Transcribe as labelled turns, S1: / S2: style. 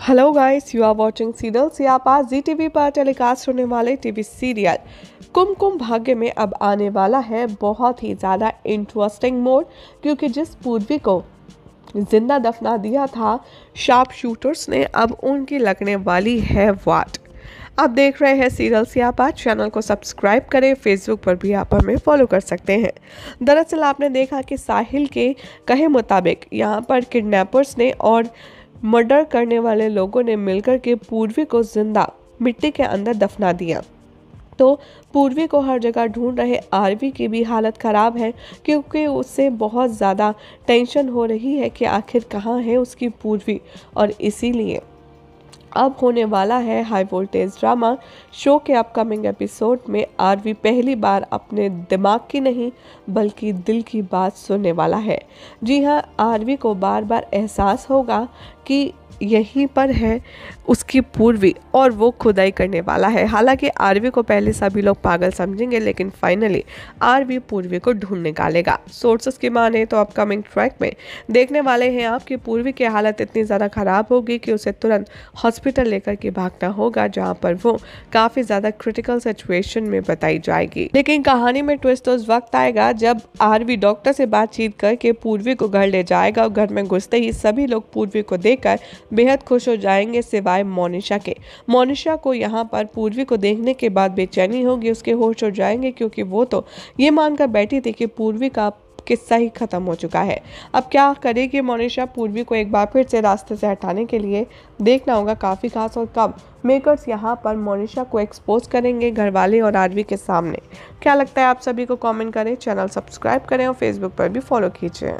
S1: hello guys you are watching serial आज Zee TV पर telecast होने वाले टीवी सीरियल कुमकुम भाग्य में अब आने वाला है बहुत ही ज़्यादा इंटरेस्टिंग मोड क्योंकि जिस पूर्वी को जिंदा दफना दिया था शार्प शूटर्स ने अब उनकी लगने वाली है वाट आप देख रहे हैं सीरियल सियापा चैनल को सब्सक्राइब करें फेसबुक पर भी आप हमें फॉलो कर सकते हैं दरअसल आपने देखा कि साहिल के कहे मुताबिक यहाँ पर किडनैपर्स ने और मर्डर करने वाले लोगों ने मिलकर के पूर्वी को जिंदा मिट्टी के अंदर दफना दिया तो पूर्वी को हर जगह ढूंढ रहे आरवी की भी हालत ख़राब है क्योंकि उससे बहुत ज़्यादा टेंशन हो रही है कि आखिर कहाँ है उसकी पूर्वी और इसीलिए अब होने वाला है हाई वोल्टेज ड्रामा शो के अपकमिंग एपिसोड में आरवी पहली बार अपने दिमाग की नहीं बल्कि दिल की बात सुनने वाला है जी हाँ आरवी को बार बार एहसास होगा कि यहीं पर है उसकी पूर्वी और वो खुदाई करने वाला है हालांकि आरवी को पहले सभी लोग पागल समझेंगे लेकिन फाइनली आरवी पूर्वी को ढूंढ निकालेगा सोर्सेस की माने तो अपकमिंग ट्रैक में देखने वाले हैं आपकी पूर्वी की हालत इतनी ज़्यादा ख़राब होगी कि उसे तुरंत हॉस्पिटल हॉस्पिटल लेकर के भागना होगा जहाँ पर वो काफ़ी ज़्यादा क्रिटिकल सिचुएशन में बताई जाएगी लेकिन कहानी में ट्विस्ट उस वक्त आएगा जब आरवी डॉक्टर से बातचीत करके पूर्वी को घर ले जाएगा और घर में घुसते ही सभी लोग पूर्वी को देखकर बेहद खुश हो जाएंगे सिवाय मोनिशा के मोनिशा को यहाँ पर पूर्वी को देखने के बाद बेचैनी होगी उसके होश हो जाएंगे क्योंकि वो तो ये मानकर बैठी थी कि पूर्वी का किस्सा ही ख़त्म हो चुका है अब क्या करेगी मोनिशा पूर्वी को एक बार फिर से रास्ते से हटाने के लिए देखना होगा काफ़ी खास और कब मेकर्स यहाँ पर मोनिशा को एक्सपोज करेंगे घर वाले और आरवी के सामने क्या लगता है आप सभी को कॉमेंट करें चैनल सब्सक्राइब करें और फेसबुक पर भी फॉलो कीजिए